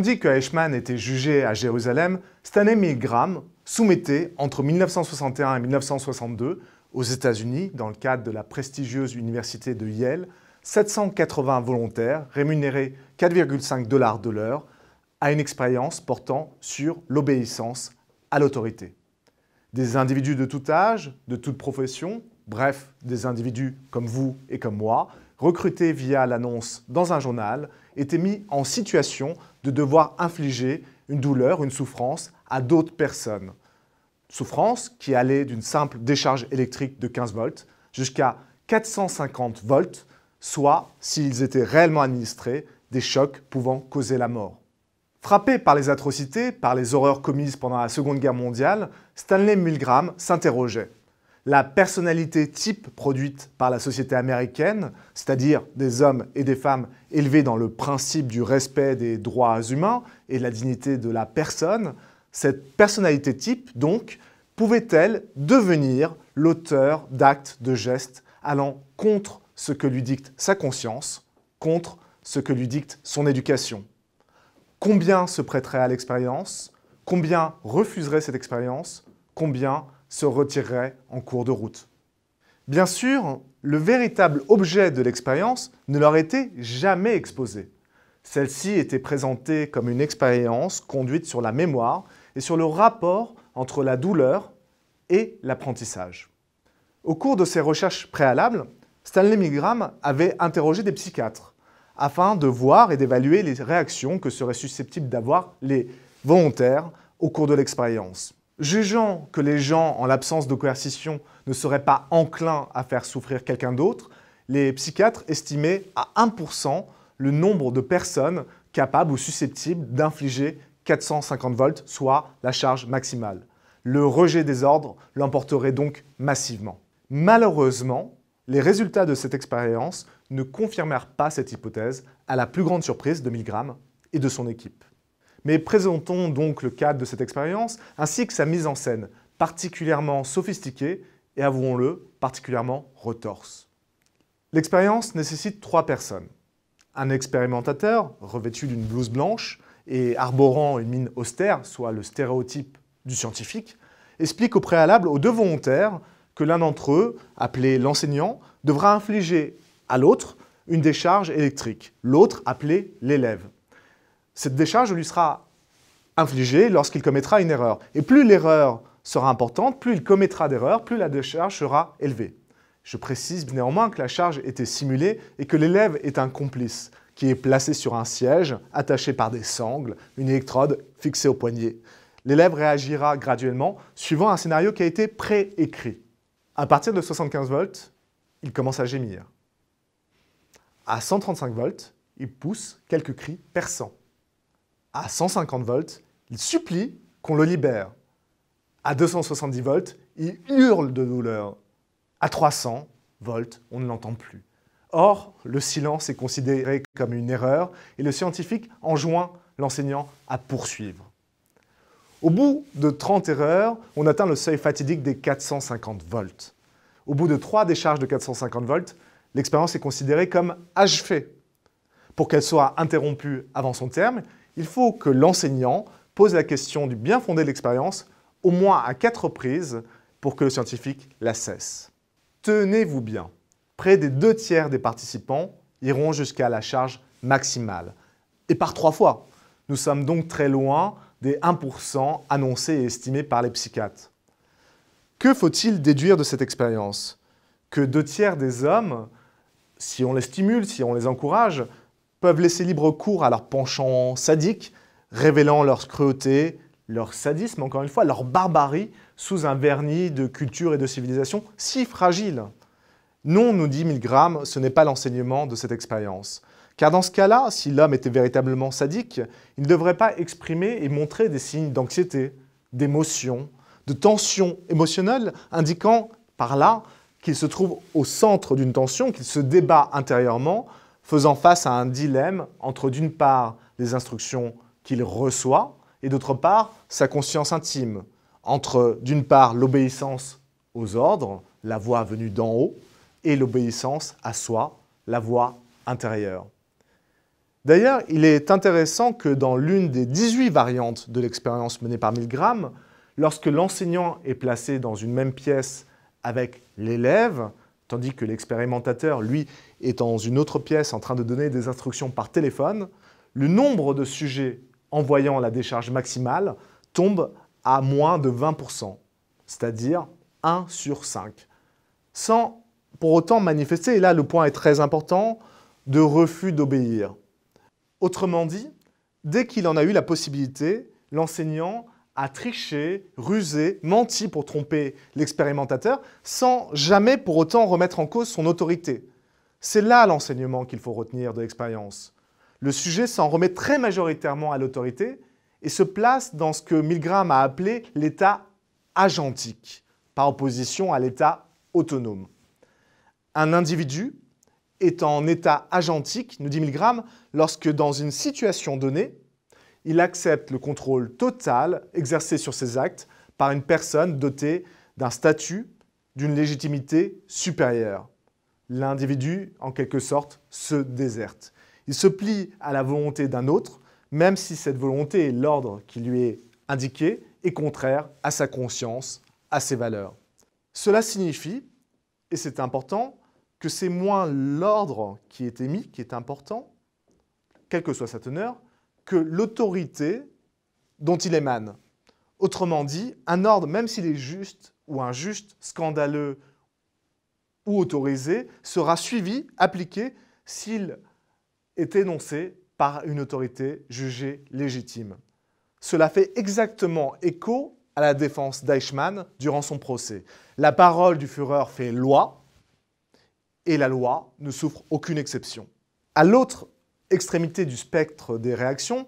Tandis que Eichmann était jugé à Jérusalem, Stanley Milgram soumettait, entre 1961 et 1962, aux États-Unis, dans le cadre de la prestigieuse université de Yale, 780 volontaires rémunérés 4,5 dollars de l'heure à une expérience portant sur l'obéissance à l'autorité. Des individus de tout âge, de toute profession, bref, des individus comme vous et comme moi, recruté via l'annonce dans un journal, étaient mis en situation de devoir infliger une douleur, une souffrance à d'autres personnes. Souffrance qui allait d'une simple décharge électrique de 15 volts jusqu'à 450 volts, soit, s'ils étaient réellement administrés, des chocs pouvant causer la mort. Frappé par les atrocités, par les horreurs commises pendant la Seconde Guerre mondiale, Stanley Milgram s'interrogeait la personnalité type produite par la société américaine, c'est-à-dire des hommes et des femmes élevés dans le principe du respect des droits humains et de la dignité de la personne, cette personnalité type, donc, pouvait-elle devenir l'auteur d'actes, de gestes allant contre ce que lui dicte sa conscience, contre ce que lui dicte son éducation Combien se prêterait à l'expérience Combien refuserait cette expérience Combien se retirerait en cours de route. Bien sûr, le véritable objet de l'expérience ne leur était jamais exposé. Celle-ci était présentée comme une expérience conduite sur la mémoire et sur le rapport entre la douleur et l'apprentissage. Au cours de ses recherches préalables, Stanley Milgram avait interrogé des psychiatres afin de voir et d'évaluer les réactions que seraient susceptibles d'avoir les volontaires au cours de l'expérience. Jugeant que les gens, en l'absence de coercition, ne seraient pas enclins à faire souffrir quelqu'un d'autre, les psychiatres estimaient à 1% le nombre de personnes capables ou susceptibles d'infliger 450 volts, soit la charge maximale. Le rejet des ordres l'emporterait donc massivement. Malheureusement, les résultats de cette expérience ne confirmèrent pas cette hypothèse, à la plus grande surprise de Milgram et de son équipe. Mais présentons donc le cadre de cette expérience ainsi que sa mise en scène, particulièrement sophistiquée et avouons-le, particulièrement retorse. L'expérience nécessite trois personnes. Un expérimentateur, revêtu d'une blouse blanche et arborant une mine austère, soit le stéréotype du scientifique, explique au préalable aux deux volontaires que l'un d'entre eux, appelé l'enseignant, devra infliger à l'autre une décharge électrique, l'autre appelé l'élève cette décharge lui sera infligée lorsqu'il commettra une erreur. Et plus l'erreur sera importante, plus il commettra d'erreurs, plus la décharge sera élevée. Je précise néanmoins que la charge était simulée et que l'élève est un complice qui est placé sur un siège, attaché par des sangles, une électrode fixée au poignet. L'élève réagira graduellement suivant un scénario qui a été préécrit. À partir de 75 volts, il commence à gémir. À 135 volts, il pousse quelques cris perçants à 150 volts, il supplie qu'on le libère. À 270 volts, il hurle de douleur. À 300 volts, on ne l'entend plus. Or, le silence est considéré comme une erreur et le scientifique enjoint l'enseignant à poursuivre. Au bout de 30 erreurs, on atteint le seuil fatidique des 450 volts. Au bout de 3 décharges de 450 volts, l'expérience est considérée comme achevée. Pour qu'elle soit interrompue avant son terme, il faut que l'enseignant pose la question du bien fondé de l'expérience au moins à quatre reprises pour que le scientifique la cesse. Tenez-vous bien, près des deux tiers des participants iront jusqu'à la charge maximale, et par trois fois. Nous sommes donc très loin des 1% annoncés et estimés par les psychiatres. Que faut-il déduire de cette expérience Que deux tiers des hommes, si on les stimule, si on les encourage, peuvent laisser libre cours à leurs penchants sadiques, révélant leur cruauté, leur sadisme, encore une fois, leur barbarie sous un vernis de culture et de civilisation si fragile. Non, nous dit Milgram, ce n'est pas l'enseignement de cette expérience. Car dans ce cas-là, si l'homme était véritablement sadique, il ne devrait pas exprimer et montrer des signes d'anxiété, d'émotion, de tension émotionnelle, indiquant par là qu'il se trouve au centre d'une tension, qu'il se débat intérieurement, faisant face à un dilemme entre d'une part les instructions qu'il reçoit et d'autre part sa conscience intime, entre d'une part l'obéissance aux ordres, la voix venue d'en haut, et l'obéissance à soi, la voix intérieure. D'ailleurs, il est intéressant que dans l'une des 18 variantes de l'expérience menée par Milgram, lorsque l'enseignant est placé dans une même pièce avec l'élève, tandis que l'expérimentateur, lui, est dans une autre pièce en train de donner des instructions par téléphone, le nombre de sujets envoyant la décharge maximale tombe à moins de 20%, c'est-à-dire 1 sur 5, sans pour autant manifester, et là le point est très important, de refus d'obéir. Autrement dit, dès qu'il en a eu la possibilité, l'enseignant a triché, rusé, menti pour tromper l'expérimentateur, sans jamais pour autant remettre en cause son autorité. C'est là l'enseignement qu'il faut retenir de l'expérience. Le sujet s'en remet très majoritairement à l'autorité et se place dans ce que Milgram a appelé l'état agentique, par opposition à l'état autonome. Un individu est en état agentique, nous dit Milgram, lorsque dans une situation donnée, il accepte le contrôle total exercé sur ses actes par une personne dotée d'un statut, d'une légitimité supérieure. L'individu, en quelque sorte, se déserte. Il se plie à la volonté d'un autre, même si cette volonté et l'ordre qui lui est indiqué est contraire à sa conscience, à ses valeurs. Cela signifie, et c'est important, que c'est moins l'ordre qui est émis qui est important, quelle que soit sa teneur, que l'autorité dont il émane. Autrement dit, un ordre, même s'il est juste ou injuste, scandaleux ou autorisé, sera suivi, appliqué, s'il est énoncé par une autorité jugée légitime. Cela fait exactement écho à la défense d'Eichmann durant son procès. La parole du Führer fait loi, et la loi ne souffre aucune exception. À l'autre extrémité du spectre des réactions,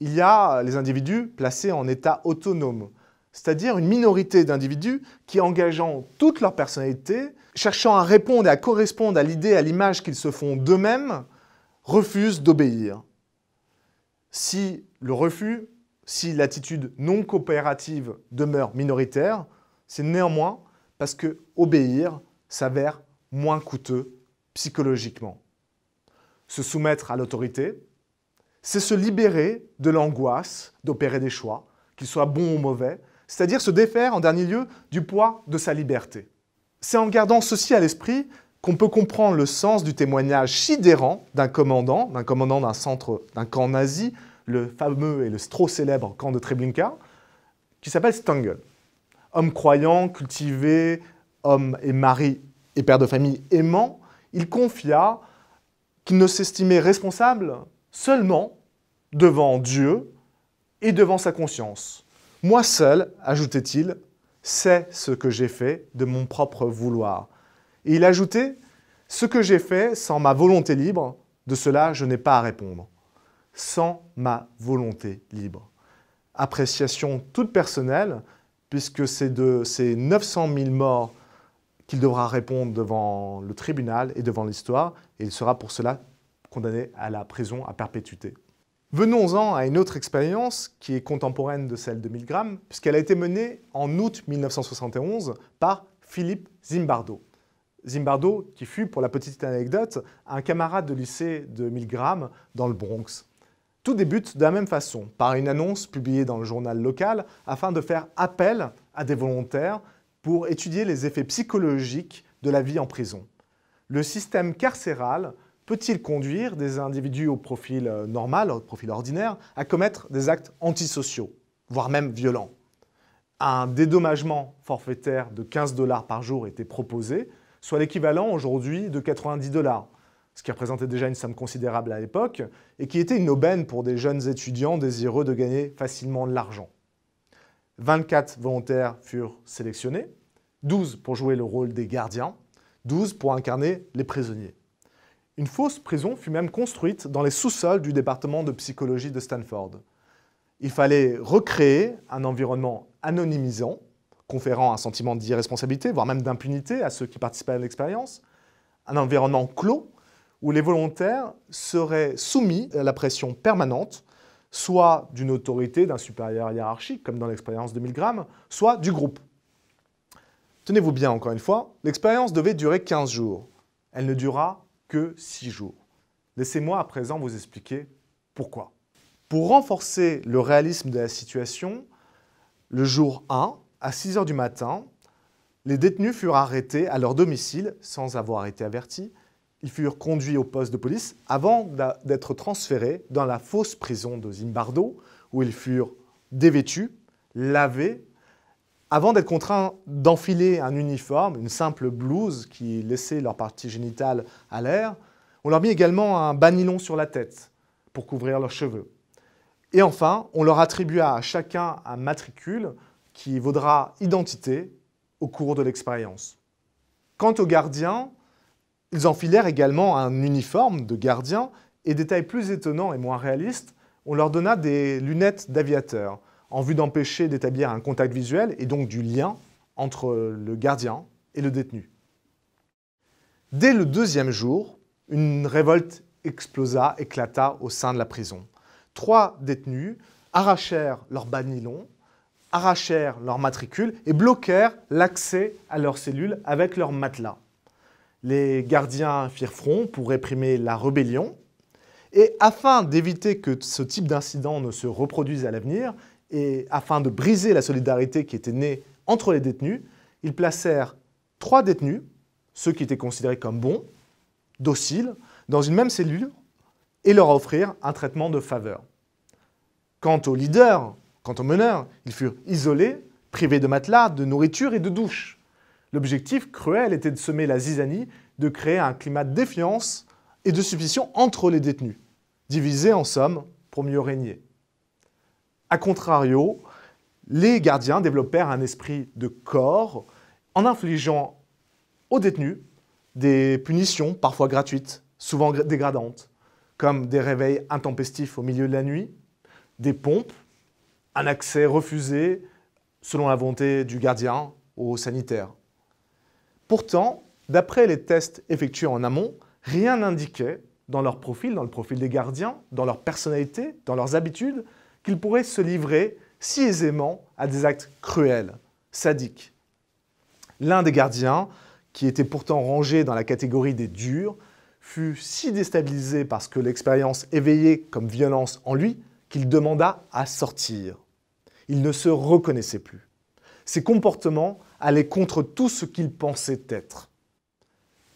il y a les individus placés en état autonome, c'est-à-dire une minorité d'individus qui, engageant toute leur personnalité, cherchant à répondre et à correspondre à l'idée, à l'image qu'ils se font d'eux-mêmes, refusent d'obéir. Si le refus, si l'attitude non coopérative demeure minoritaire, c'est néanmoins parce que obéir s'avère moins coûteux psychologiquement se soumettre à l'autorité, c'est se libérer de l'angoisse d'opérer des choix, qu'ils soient bons ou mauvais, c'est-à-dire se défaire en dernier lieu du poids de sa liberté. C'est en gardant ceci à l'esprit qu'on peut comprendre le sens du témoignage sidérant d'un commandant, d'un commandant d'un centre, d'un camp nazi, le fameux et le trop célèbre camp de Treblinka, qui s'appelle Stengel. Homme croyant, cultivé, homme et mari et père de famille aimant, il confia qu'il ne s'estimait responsable seulement devant Dieu et devant sa conscience. Moi seul, ajoutait-il, c'est ce que j'ai fait de mon propre vouloir. Et il ajoutait, ce que j'ai fait sans ma volonté libre, de cela je n'ai pas à répondre. Sans ma volonté libre. Appréciation toute personnelle, puisque c'est de ces 900 000 morts qu'il devra répondre devant le tribunal et devant l'histoire, et il sera pour cela condamné à la prison à perpétuité. Venons-en à une autre expérience qui est contemporaine de celle de Milgram, puisqu'elle a été menée en août 1971 par Philippe Zimbardo. Zimbardo, qui fut, pour la petite anecdote, un camarade de lycée de Milgram dans le Bronx. Tout débute de la même façon, par une annonce publiée dans le journal local afin de faire appel à des volontaires pour étudier les effets psychologiques de la vie en prison. Le système carcéral peut-il conduire des individus au profil euh, normal, au profil ordinaire, à commettre des actes antisociaux, voire même violents Un dédommagement forfaitaire de 15 dollars par jour était proposé, soit l'équivalent aujourd'hui de 90 dollars, ce qui représentait déjà une somme considérable à l'époque, et qui était une aubaine pour des jeunes étudiants désireux de gagner facilement de l'argent. 24 volontaires furent sélectionnés, 12 pour jouer le rôle des gardiens, 12 pour incarner les prisonniers. Une fausse prison fut même construite dans les sous-sols du département de psychologie de Stanford. Il fallait recréer un environnement anonymisant, conférant un sentiment d'irresponsabilité, voire même d'impunité à ceux qui participaient à l'expérience, un environnement clos où les volontaires seraient soumis à la pression permanente soit d'une autorité, d'un supérieur hiérarchique, comme dans l'expérience de Milgram, soit du groupe. Tenez-vous bien, encore une fois, l'expérience devait durer 15 jours. Elle ne dura que 6 jours. Laissez-moi à présent vous expliquer pourquoi. Pour renforcer le réalisme de la situation, le jour 1, à 6 h du matin, les détenus furent arrêtés à leur domicile sans avoir été avertis ils furent conduits au poste de police avant d'être transférés dans la fausse prison de Zimbardo, où ils furent dévêtus, lavés, avant d'être contraints d'enfiler un uniforme, une simple blouse qui laissait leur partie génitale à l'air. On leur mit également un banilon sur la tête pour couvrir leurs cheveux. Et enfin, on leur attribua à chacun un matricule qui vaudra identité au cours de l'expérience. Quant aux gardiens, ils enfilèrent également un uniforme de gardien et détail plus étonnant et moins réaliste, on leur donna des lunettes d'aviateur en vue d'empêcher d'établir un contact visuel et donc du lien entre le gardien et le détenu. Dès le deuxième jour, une révolte explosa, éclata au sein de la prison. Trois détenus arrachèrent leur banilon, arrachèrent leur matricule et bloquèrent l'accès à leurs cellules avec leur matelas. Les gardiens firent front pour réprimer la rébellion. Et afin d'éviter que ce type d'incident ne se reproduise à l'avenir, et afin de briser la solidarité qui était née entre les détenus, ils placèrent trois détenus, ceux qui étaient considérés comme bons, dociles, dans une même cellule et leur offrirent un traitement de faveur. Quant aux leaders, quant aux meneurs, ils furent isolés, privés de matelas, de nourriture et de douche. L'objectif cruel était de semer la zizanie, de créer un climat de défiance et de suspicion entre les détenus, divisés en somme pour mieux régner. A contrario, les gardiens développèrent un esprit de corps en infligeant aux détenus des punitions parfois gratuites, souvent dégradantes, comme des réveils intempestifs au milieu de la nuit, des pompes, un accès refusé, selon la volonté du gardien, au sanitaire. Pourtant, d'après les tests effectués en amont, rien n'indiquait dans leur profil, dans le profil des gardiens, dans leur personnalité, dans leurs habitudes, qu'ils pourraient se livrer si aisément à des actes cruels, sadiques. L'un des gardiens, qui était pourtant rangé dans la catégorie des durs, fut si déstabilisé parce que l'expérience éveillait comme violence en lui qu'il demanda à sortir. Il ne se reconnaissait plus. Ses comportements allait contre tout ce qu'il pensait être.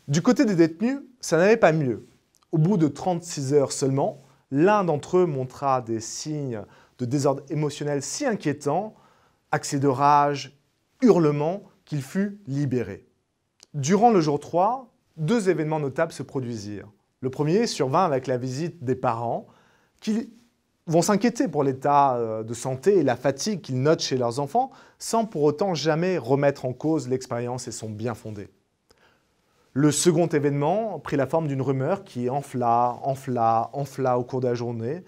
Du côté des détenus, ça n'allait pas mieux. Au bout de 36 heures seulement, l'un d'entre eux montra des signes de désordre émotionnel si inquiétants, accès de rage, hurlements, qu'il fut libéré. Durant le jour 3, deux événements notables se produisirent. Le premier survint avec la visite des parents, qui vont s'inquiéter pour l'état euh, de santé et la fatigue qu'ils notent chez leurs enfants, sans pour autant jamais remettre en cause l'expérience et son bien fondé. Le second événement prit la forme d'une rumeur qui enfla, enfla, enfla au cours de la journée.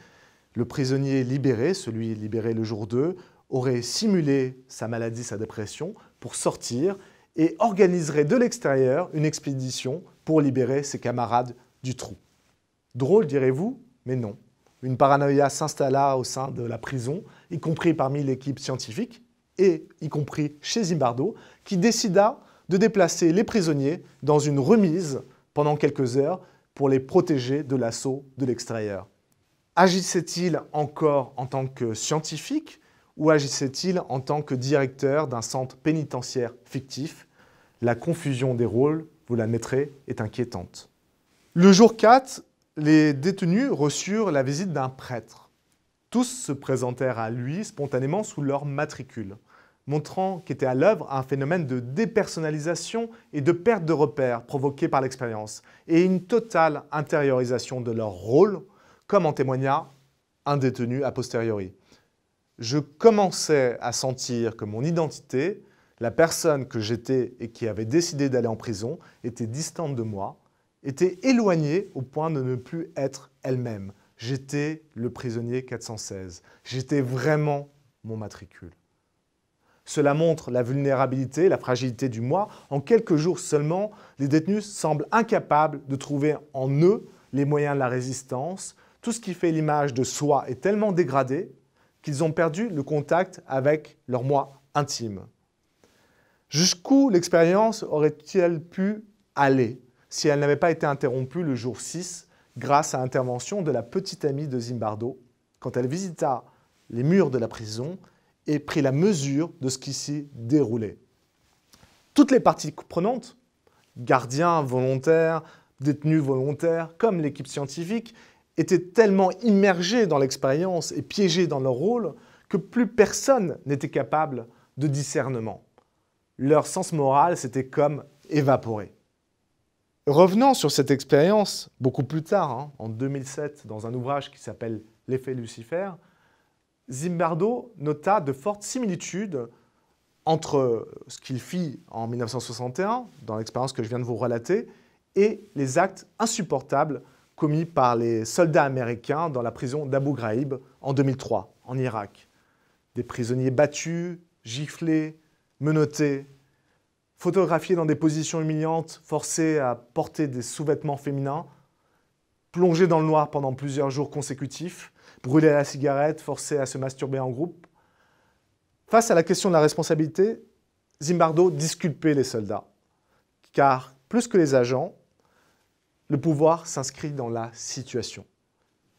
Le prisonnier libéré, celui libéré le jour 2, aurait simulé sa maladie, sa dépression, pour sortir et organiserait de l'extérieur une expédition pour libérer ses camarades du trou. Drôle, direz-vous, mais non une paranoïa s'installa au sein de la prison, y compris parmi l'équipe scientifique et y compris chez Zimbardo, qui décida de déplacer les prisonniers dans une remise pendant quelques heures pour les protéger de l'assaut de l'extérieur. Agissait-il encore en tant que scientifique ou agissait-il en tant que directeur d'un centre pénitentiaire fictif La confusion des rôles, vous l'admettrez, est inquiétante. Le jour 4, les détenus reçurent la visite d'un prêtre. Tous se présentèrent à lui spontanément sous leur matricule, montrant qu'était à l'œuvre un phénomène de dépersonnalisation et de perte de repères provoqué par l'expérience, et une totale intériorisation de leur rôle, comme en témoigna un détenu a posteriori. Je commençais à sentir que mon identité, la personne que j'étais et qui avait décidé d'aller en prison, était distante de moi, était éloignée au point de ne plus être elle-même. J'étais le prisonnier 416. J'étais vraiment mon matricule. Cela montre la vulnérabilité, la fragilité du moi. En quelques jours seulement, les détenus semblent incapables de trouver en eux les moyens de la résistance. Tout ce qui fait l'image de soi est tellement dégradé qu'ils ont perdu le contact avec leur moi intime. Jusqu'où l'expérience aurait-elle pu aller si elle n'avait pas été interrompue le jour 6 grâce à l'intervention de la petite amie de Zimbardo quand elle visita les murs de la prison et prit la mesure de ce qui s'y déroulait. Toutes les parties prenantes, gardiens, volontaires, détenus volontaires, comme l'équipe scientifique, étaient tellement immergés dans l'expérience et piégés dans leur rôle que plus personne n'était capable de discernement. Leur sens moral s'était comme évaporé. Revenant sur cette expérience, beaucoup plus tard, hein, en 2007, dans un ouvrage qui s'appelle L'effet Lucifer, Zimbardo nota de fortes similitudes entre ce qu'il fit en 1961, dans l'expérience que je viens de vous relater, et les actes insupportables commis par les soldats américains dans la prison d'Abu Ghraib en 2003, en Irak. Des prisonniers battus, giflés, menottés, photographiés dans des positions humiliantes, forcées à porter des sous-vêtements féminins, plongés dans le noir pendant plusieurs jours consécutifs, brûlés à la cigarette, forcé à se masturber en groupe. Face à la question de la responsabilité, Zimbardo disculpait les soldats, car plus que les agents, le pouvoir s'inscrit dans la situation.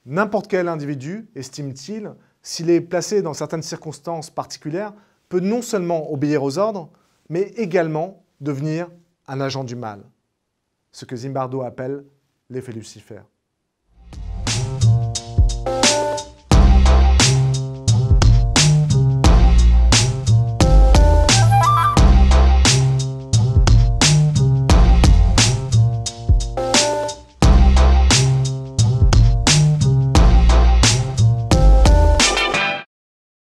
N'importe quel individu, estime-t-il, s'il est placé dans certaines circonstances particulières, peut non seulement obéir aux ordres, mais également devenir un agent du mal, ce que Zimbardo appelle l'effet Lucifer.